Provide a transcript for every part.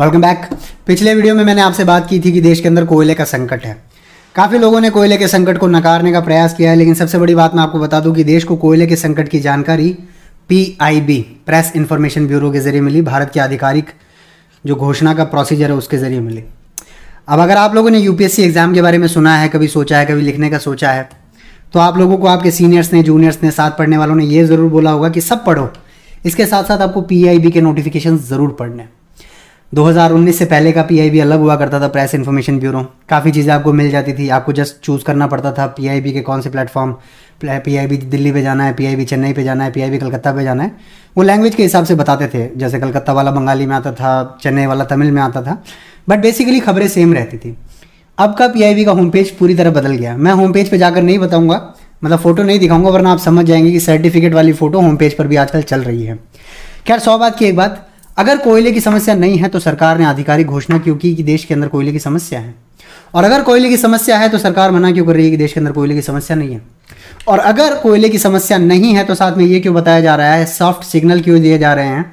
welcome back पिछले video में मैंने आपसे बात की थी कि देश के अंदर कोयले का संकट है काफ़ी लोगों ने कोयले के संकट को नकारने का प्रयास किया है लेकिन सबसे बड़ी बात मैं आपको बता दूं कि देश को कोयले के संकट की जानकारी पीआईबी प्रेस इन्फॉर्मेशन ब्यूरो के जरिए मिली भारत की आधिकारिक जो घोषणा का प्रोसीजर है उसके ज़रिए मिली अब अगर आप लोगों ने यूपीएससी एग्ज़ाम के बारे में सुना है कभी सोचा है कभी लिखने का सोचा है तो आप लोगों को आपके सीनियर्स ने जूनियर्स ने साथ पढ़ने वालों ने यह ज़रूर बोला होगा कि सब पढ़ो इसके साथ साथ आपको पीआईबी के नोटिफिकेशन ज़रूर पढ़ने हैं 2019 से पहले का पीआईबी अलग हुआ करता था प्रेस इन्फॉर्मेशन ब्यूरो काफ़ी चीज़ें आपको मिल जाती थी आपको जस्ट चूज़ करना पड़ता था पीआईबी के कौन से प्लेटफॉर्म पीआईबी दिल्ली पे जाना है पीआईबी चेन्नई पे जाना है पीआईबी कलकत्ता पे जाना है वो लैंग्वेज के हिसाब से बताते थे जैसे कलकत्ता वाला बंगाली में आता था चेन्नई वाला तमिल में आता था बट बेसिकली खबरें सेम रहती थी अब का पी का होम पेज पूरी तरह बदल गया मैं होम पेज पर जाकर नहीं बताऊँगा मतलब फ़ोटो नहीं दिखाऊंगा वरना आप समझ जाएंगे कि सर्टिफिकेट वाली फ़ोटो होम पेज पर भी आजकल चल रही है खैर सौ बात की एक बात अगर कोयले की समस्या नहीं है तो सरकार ने आधिकारिक घोषणा क्यों की कि देश के अंदर कोयले की समस्या है और अगर कोयले की समस्या है तो सरकार मना क्यों कर रही है कि देश के अंदर कोयले की समस्या नहीं है और अगर कोयले की समस्या नहीं है तो साथ में ये क्यों बताया जा रहा है सॉफ्ट सिग्नल क्यों दिए जा रहे हैं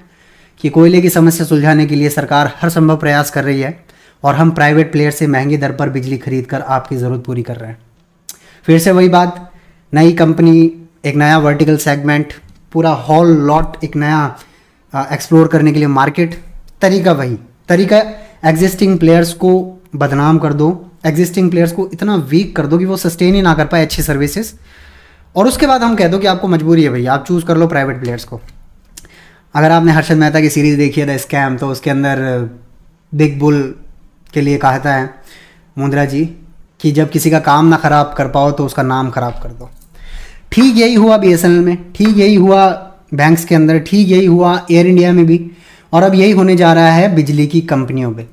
कि कोयले की समस्या सुलझाने के लिए सरकार हर संभव प्रयास कर रही है और हम प्राइवेट प्लेयर से महंगी दर पर बिजली खरीद कर आपकी ज़रूरत पूरी कर रहे हैं फिर से वही बात नई कंपनी एक नया वर्टिकल सेगमेंट पूरा हॉल लॉट एक नया एक्सप्लोर करने के लिए मार्केट तरीका वही तरीका एग्जिस्टिंग प्लेयर्स को बदनाम कर दो एग्जिस्टिंग प्लेयर्स को इतना वीक कर दो कि वो सस्टेन ही ना कर पाए अच्छी सर्विसेज और उसके बाद हम कह दो कि आपको मजबूरी है भाई आप चूज़ कर लो प्राइवेट प्लेयर्स को अगर आपने हर्षद मेहता की सीरीज़ देखी है द स्कैम तो उसके अंदर बिग uh, बुल के लिए कहता है मुंद्रा जी कि जब किसी का काम ना ख़राब कर पाओ तो उसका नाम ख़राब कर दो ठीक यही हुआ बी में ठीक यही हुआ बैंक्स के अंदर ठीक यही हुआ एयर इंडिया में भी और अब यही होने जा रहा है बिजली की कंपनियों पे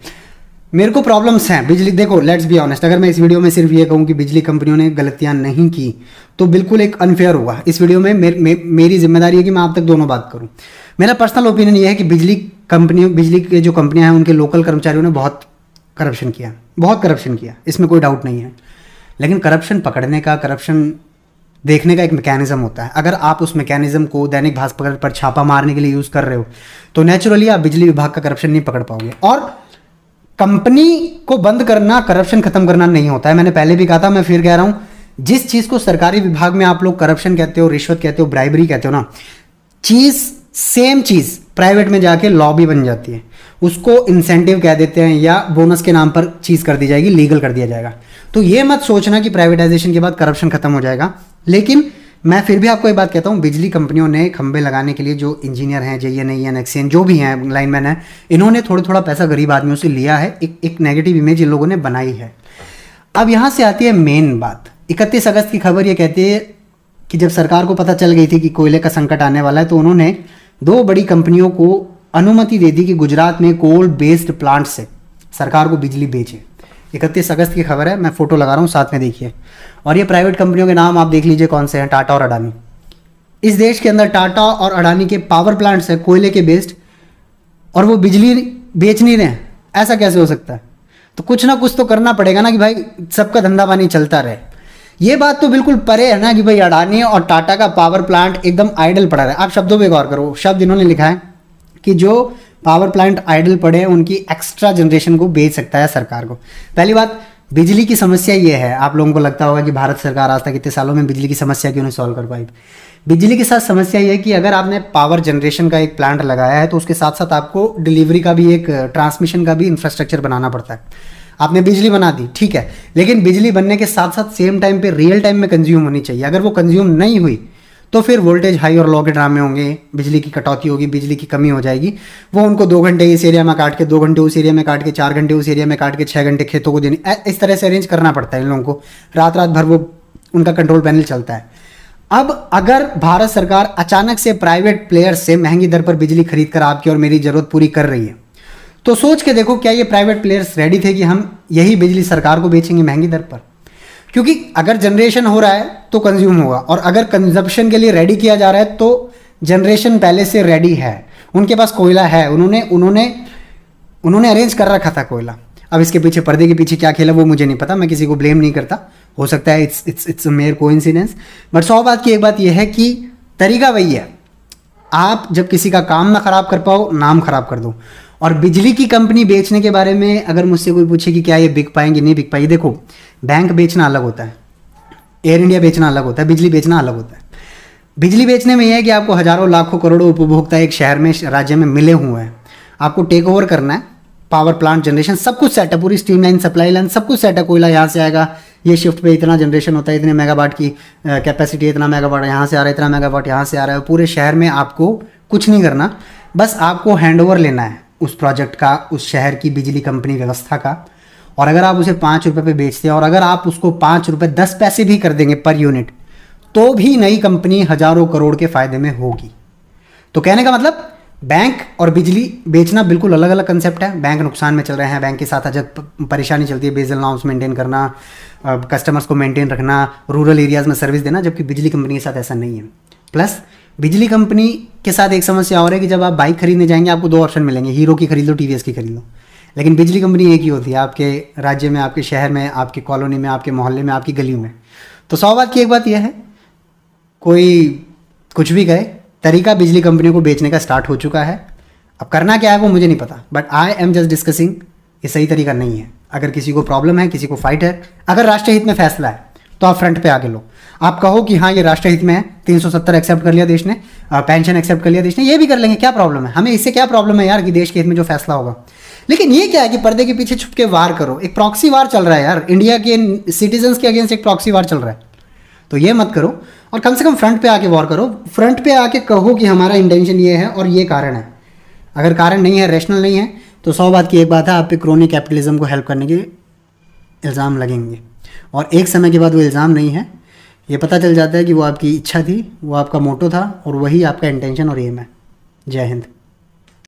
मेरे को प्रॉब्लम्स हैं बिजली देखो लेट्स बी ऑनेस्ट अगर मैं इस वीडियो में सिर्फ ये कहूँ कि बिजली कंपनियों ने गलतियाँ नहीं की तो बिल्कुल एक अनफेयर होगा इस वीडियो में मेर, मे, मेरी जिम्मेदारी है कि मैं आप तक दोनों बात करूँ मेरा पर्सनल ओपिनियन ये है कि बिजली कंपनियों बिजली के जो कंपनियाँ हैं उनके लोकल कर्मचारियों ने बहुत करप्शन किया बहुत करप्शन किया इसमें कोई डाउट नहीं है लेकिन करप्शन पकड़ने का करप्शन देखने का एक मैकेनिज्म होता है अगर आप उस मैकेनिज्म को दैनिक भास्कर पर छापा मारने के लिए यूज़ कर रहे हो तो नेचुरली आप बिजली विभाग का करप्शन नहीं पकड़ पाओगे और कंपनी को बंद करना करप्शन खत्म करना नहीं होता है मैंने पहले भी कहा था मैं फिर कह रहा हूं जिस चीज़ को सरकारी विभाग में आप लोग करप्शन कहते हो रिश्वत कहते हो ब्राइबरी कहते हो ना चीज़ सेम चीज़ प्राइवेट में जाके लॉबी बन जाती है उसको इंसेंटिव कह देते हैं या बोनस के नाम पर चीज़ कर दी जाएगी लीगल कर दिया जाएगा तो ये मत सोचना कि प्राइवेटाइजेशन के बाद करप्शन खत्म हो जाएगा लेकिन मैं फिर भी आपको एक बात कहता हूँ बिजली कंपनियों ने खंबे लगाने के लिए जो इंजीनियर हैं J N I N XEN जो भी हैं लाइनमैन हैं इन्होंने थोड़ा थोड़ा पैसा गरीब आदमियों से लिया है एक एक नेगेटिव इमेज इन लोगों ने बनाई है अब यहाँ से आती है मेन बात इकतीस अगस्त की खबर ये कहती है कि जब सरकार को पता चल गई थी कि कोयले का संकट आने वाला है तो उन्होंने दो बड़ी कंपनियों को अनुमति दे दी कि गुजरात में कोल बेस्ड प्लांट से सरकार को बिजली बेचे इकतीस अगस्त की खबर है मैं फ़ोटो लगा रहा हूँ साथ में देखिए और ये प्राइवेट कंपनियों के नाम आप देख लीजिए कौन से हैं टाटा और अडानी इस देश के अंदर टाटा और अडानी के पावर प्लांट्स हैं कोयले के बेस्ड और वो बिजली बेच नहीं रहे ऐसा कैसे हो सकता है तो कुछ ना कुछ तो करना पड़ेगा ना कि भाई सबका धंधा पानी चलता रहे ये बात तो बिल्कुल परे है ना कि भाई अडानी और टाटा का पावर प्लांट एकदम आइडल पड़ा रहा है आप शब्दों पर गौर करो शब्द इन्होंने लिखा है कि जो पावर प्लांट आइडल पड़े हैं उनकी एक्स्ट्रा जनरेशन को बेच सकता है सरकार को पहली बात बिजली की समस्या ये है आप लोगों को लगता होगा कि भारत सरकार आज तक इतने सालों में बिजली की समस्या क्यों नहीं सॉल्व कर पाई बिजली के साथ समस्या ये है कि अगर आपने पावर जनरेशन का एक प्लांट लगाया है तो उसके साथ साथ आपको डिलीवरी का भी एक ट्रांसमिशन का भी इंफ्रास्ट्रक्चर बनाना पड़ता है आपने बिजली बना दी ठीक है लेकिन बिजली बनने के साथ साथ सेम टाइम पे रियल टाइम में कंज्यूम होनी चाहिए अगर वो कंज्यूम नहीं हुई तो फिर वोल्टेज हाई और लो के ड्रामे होंगे बिजली की कटौती होगी बिजली की कमी हो जाएगी वो उनको दो घंटे इस एरिया में काट के दो घंटे उस एरिया में काट के चार घंटे उस एरिया में काट के छः घंटे खेतों को देने इस तरह से अरेंज करना पड़ता है इन लोगों को रात रात भर वो उनका कंट्रोल पैनल चलता है अब अगर भारत सरकार अचानक से प्राइवेट प्लेयर्स से महंगी दर पर बिजली खरीद कर आपकी और मेरी ज़रूरत पूरी कर रही है तो सोच के देखो क्या ये प्राइवेट प्लेयर्स रेडी थे कि हम यही बिजली सरकार को बेचेंगे महंगी दर पर क्योंकि अगर जनरेशन हो रहा है तो कंज्यूम होगा और अगर कंजप्शन के लिए रेडी किया जा रहा है तो जनरेशन पहले से रेडी है उनके पास कोयला है उन्होंने उन्होंने उन्होंने अरेंज कर रखा था कोयला अब इसके पीछे पर्दे के पीछे क्या खेला वो मुझे नहीं पता मैं किसी को ब्लेम नहीं करता हो सकता है it's it's it's mere coincidence but सौ बात की एक बात यह है कि तरीका वही है आप जब किसी का काम ना खराब कर पाओ नाम खराब कर दो और बिजली की कंपनी बेचने के बारे में अगर मुझसे कोई पूछे कि क्या ये बिक पाएंगे नहीं बिक पाएंगे देखो बैंक बेचना अलग होता है एयर इंडिया बेचना अलग होता है बिजली बेचना अलग होता है बिजली बेचने में यह है कि आपको हज़ारों लाखों करोड़ों उपभोक्ता एक शहर में राज्य में मिले हुए हैं आपको टेक ओवर करना है पावर प्लांट जनरेशन सब कुछ सेट है पूरी स्ट्रीम लाइन सप्लाई लाइन सब कुछ सेट है कोयला यहाँ से आएगा ये शिफ्ट पे इतना जनरेशन होता है इतने मेगावाट की कैपेसिटी इतना मेगावाट यहाँ से आ रहा है इतना मेगावाट यहाँ से आ रहा है पूरे शहर में आपको कुछ नहीं करना बस आपको हैंड ओवर लेना है उस प्रोजेक्ट का उस शहर की बिजली कंपनी व्यवस्था का और अगर आप उसे पाँच रुपये पर बेचते हैं और अगर आप उसको पाँच रुपये दस पैसे भी कर देंगे पर यूनिट तो भी नई कंपनी हजारों करोड़ के फायदे में होगी तो कहने का मतलब बैंक और बिजली बेचना बिल्कुल अलग अलग कंसेप्ट है बैंक नुकसान में चल रहे हैं बैंक के साथ अजब परेशानी चलती है बेजल अलाउंस मेंटेन करना कस्टमर्स को मेंटेन रखना रूरल एरियाज़ में सर्विस देना जबकि बिजली कंपनी के साथ ऐसा नहीं है प्लस बिजली कंपनी के साथ एक समस्या और है कि जब आप बाइक खरीदने जाएंगे आपको दो ऑप्शन मिलेंगे हीरो की खरीद लो टी की खरीद लो लेकिन बिजली कंपनी एक ही होती है आपके राज्य में आपके शहर में आपके कॉलोनी में आपके मोहल्ले में आपकी गलियों में तो सौ बात की एक बात यह है कोई कुछ भी कहे तरीका बिजली कंपनी को बेचने का स्टार्ट हो चुका है अब करना क्या है वो मुझे नहीं पता but I am just discussing ये सही तरीका नहीं है अगर किसी को प्रॉब्लम है किसी को फाइट है अगर राष्ट्रीय हित में फैसला है तो आप फ्रंट पे आगे लो आप कहो कि हाँ ये राष्ट्रहित में है तीन एक्सेप्ट कर लिया देश ने पेंशन एक्सेप्ट कर लिया देश ने ये भी कर लेंगे क्या प्रॉब्लम है हमें इससे क्या प्रॉब्लम है यार कि देश के हित में जो फैसला होगा लेकिन ये क्या है कि पर्दे के पीछे छुप के वार करो एक प्रॉक्सी वार चल रहा है यार इंडिया के सिटीजन्स के अगेंस्ट एक प्रॉक्सी वार चल रहा है तो ये मत करो और कम से कम फ्रंट पे आके वॉर करो फ्रंट पे आके कहो कि हमारा इंटेंशन ये है और ये कारण है अगर कारण नहीं है रैशनल नहीं है तो सौ बात की एक बात है आप पे क्रोनिक कैपिटलिज्म को हेल्प करने के इल्ज़ाम लगेंगे और एक समय के बाद वो इल्ज़ाम नहीं है ये पता चल जाता है कि वो आपकी इच्छा थी वो आपका मोटो था और वही आपका इंटेंशन और एम है जय हिंद